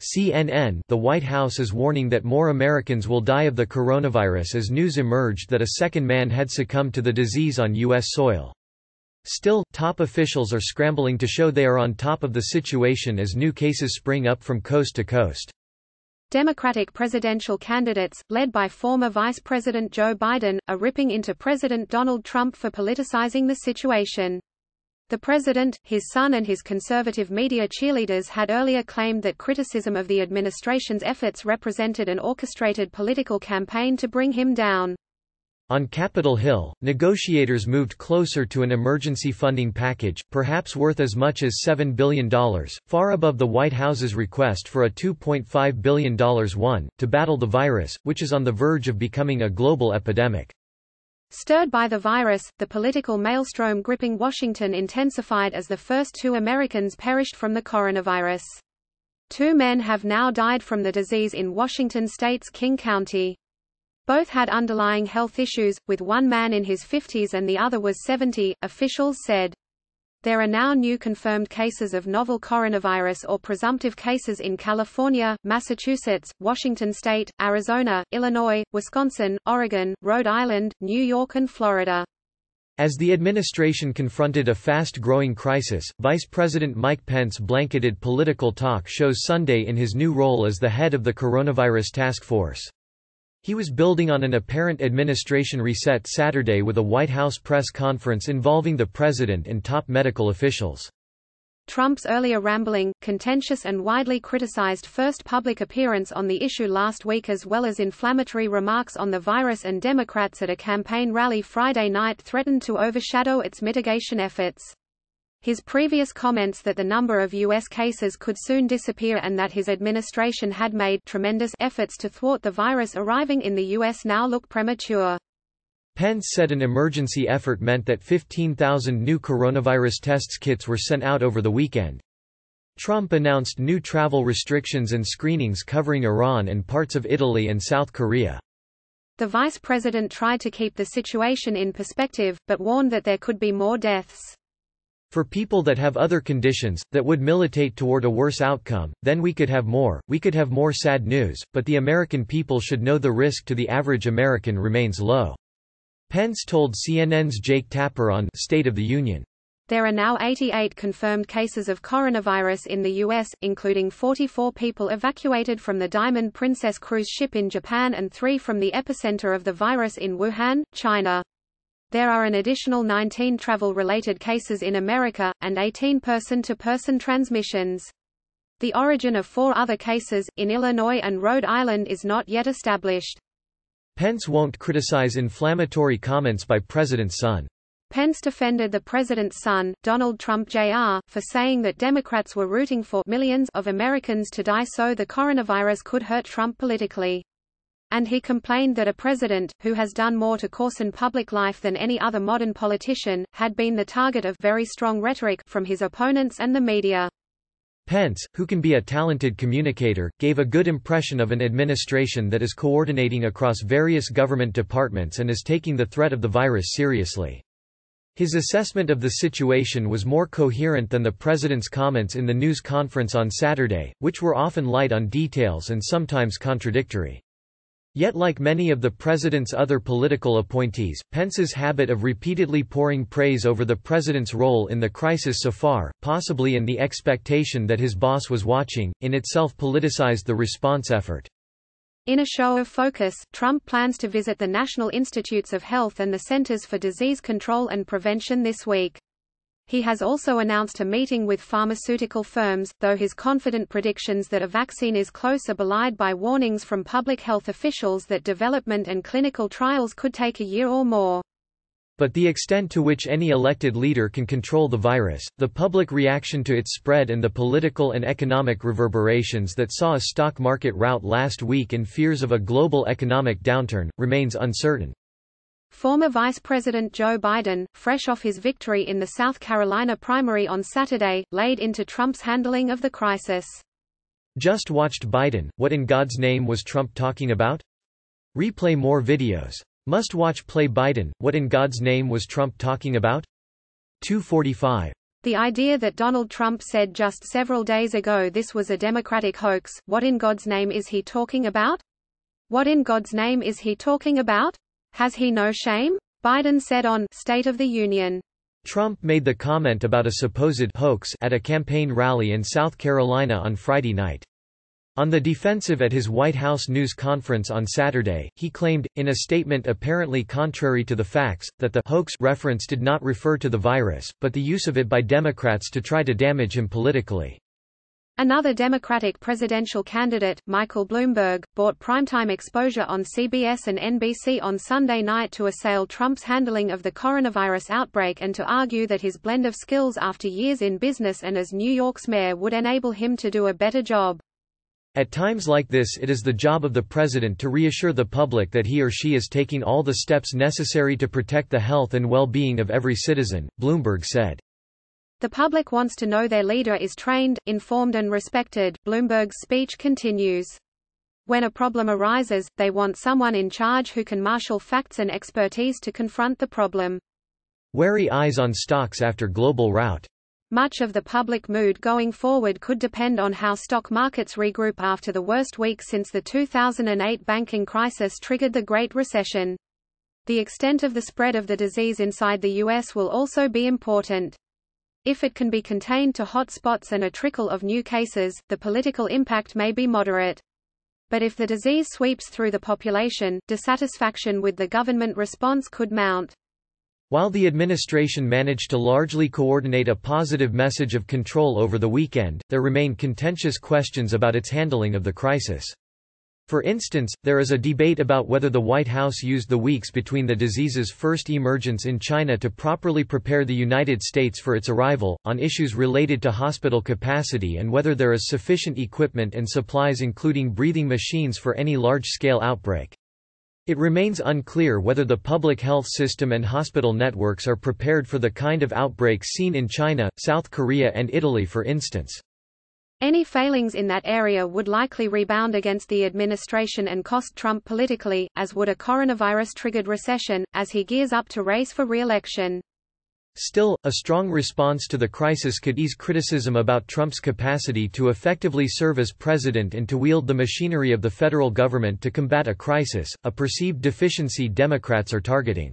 CNN The White House is warning that more Americans will die of the coronavirus as news emerged that a second man had succumbed to the disease on U.S. soil. Still, top officials are scrambling to show they are on top of the situation as new cases spring up from coast to coast. Democratic presidential candidates, led by former Vice President Joe Biden, are ripping into President Donald Trump for politicizing the situation. The president, his son and his conservative media cheerleaders had earlier claimed that criticism of the administration's efforts represented an orchestrated political campaign to bring him down. On Capitol Hill, negotiators moved closer to an emergency funding package, perhaps worth as much as $7 billion, far above the White House's request for a $2.5 billion one, to battle the virus, which is on the verge of becoming a global epidemic. Stirred by the virus, the political maelstrom gripping Washington intensified as the first two Americans perished from the coronavirus. Two men have now died from the disease in Washington state's King County. Both had underlying health issues, with one man in his 50s and the other was 70, officials said. There are now new confirmed cases of novel coronavirus or presumptive cases in California, Massachusetts, Washington state, Arizona, Illinois, Wisconsin, Oregon, Rhode Island, New York and Florida. As the administration confronted a fast-growing crisis, Vice President Mike Pence blanketed political talk shows Sunday in his new role as the head of the Coronavirus Task Force. He was building on an apparent administration reset Saturday with a White House press conference involving the president and top medical officials. Trump's earlier rambling, contentious and widely criticized first public appearance on the issue last week as well as inflammatory remarks on the virus and Democrats at a campaign rally Friday night threatened to overshadow its mitigation efforts. His previous comments that the number of U.S. cases could soon disappear and that his administration had made tremendous efforts to thwart the virus arriving in the U.S. now look premature. Pence said an emergency effort meant that 15,000 new coronavirus tests kits were sent out over the weekend. Trump announced new travel restrictions and screenings covering Iran and parts of Italy and South Korea. The vice president tried to keep the situation in perspective, but warned that there could be more deaths. For people that have other conditions, that would militate toward a worse outcome, then we could have more, we could have more sad news, but the American people should know the risk to the average American remains low. Pence told CNN's Jake Tapper on State of the Union. There are now 88 confirmed cases of coronavirus in the U.S., including 44 people evacuated from the Diamond Princess cruise ship in Japan and three from the epicenter of the virus in Wuhan, China. There are an additional 19 travel-related cases in America, and 18 person-to-person -person transmissions. The origin of four other cases, in Illinois and Rhode Island is not yet established. Pence won't criticize inflammatory comments by President's son. Pence defended the president's son, Donald Trump Jr., for saying that Democrats were rooting for millions of Americans to die so the coronavirus could hurt Trump politically. And he complained that a president, who has done more to coarsen public life than any other modern politician, had been the target of very strong rhetoric from his opponents and the media. Pence, who can be a talented communicator, gave a good impression of an administration that is coordinating across various government departments and is taking the threat of the virus seriously. His assessment of the situation was more coherent than the president's comments in the news conference on Saturday, which were often light on details and sometimes contradictory. Yet like many of the president's other political appointees, Pence's habit of repeatedly pouring praise over the president's role in the crisis so far, possibly in the expectation that his boss was watching, in itself politicized the response effort. In a show of focus, Trump plans to visit the National Institutes of Health and the Centers for Disease Control and Prevention this week. He has also announced a meeting with pharmaceutical firms, though his confident predictions that a vaccine is close are belied by warnings from public health officials that development and clinical trials could take a year or more but the extent to which any elected leader can control the virus, the public reaction to its spread and the political and economic reverberations that saw a stock market rout last week and fears of a global economic downturn, remains uncertain. Former Vice President Joe Biden, fresh off his victory in the South Carolina primary on Saturday, laid into Trump's handling of the crisis. Just watched Biden, what in God's name was Trump talking about? Replay more videos. Must watch play Biden, what in God's name was Trump talking about? 245. The idea that Donald Trump said just several days ago this was a Democratic hoax, what in God's name is he talking about? What in God's name is he talking about? Has he no shame? Biden said on State of the Union. Trump made the comment about a supposed hoax at a campaign rally in South Carolina on Friday night. On the defensive at his White House news conference on Saturday, he claimed, in a statement apparently contrary to the facts, that the hoax reference did not refer to the virus, but the use of it by Democrats to try to damage him politically. Another Democratic presidential candidate, Michael Bloomberg, bought primetime exposure on CBS and NBC on Sunday night to assail Trump's handling of the coronavirus outbreak and to argue that his blend of skills after years in business and as New York's mayor would enable him to do a better job. At times like this it is the job of the president to reassure the public that he or she is taking all the steps necessary to protect the health and well-being of every citizen, Bloomberg said. The public wants to know their leader is trained, informed and respected, Bloomberg's speech continues. When a problem arises, they want someone in charge who can marshal facts and expertise to confront the problem. Wary eyes on stocks after global rout. Much of the public mood going forward could depend on how stock markets regroup after the worst week since the 2008 banking crisis triggered the Great Recession. The extent of the spread of the disease inside the U.S. will also be important. If it can be contained to hot spots and a trickle of new cases, the political impact may be moderate. But if the disease sweeps through the population, dissatisfaction with the government response could mount. While the administration managed to largely coordinate a positive message of control over the weekend, there remain contentious questions about its handling of the crisis. For instance, there is a debate about whether the White House used the weeks between the disease's first emergence in China to properly prepare the United States for its arrival, on issues related to hospital capacity and whether there is sufficient equipment and supplies including breathing machines for any large-scale outbreak. It remains unclear whether the public health system and hospital networks are prepared for the kind of outbreak seen in China, South Korea and Italy for instance. Any failings in that area would likely rebound against the administration and cost Trump politically, as would a coronavirus-triggered recession, as he gears up to race for re-election. Still, a strong response to the crisis could ease criticism about Trump's capacity to effectively serve as president and to wield the machinery of the federal government to combat a crisis, a perceived deficiency Democrats are targeting.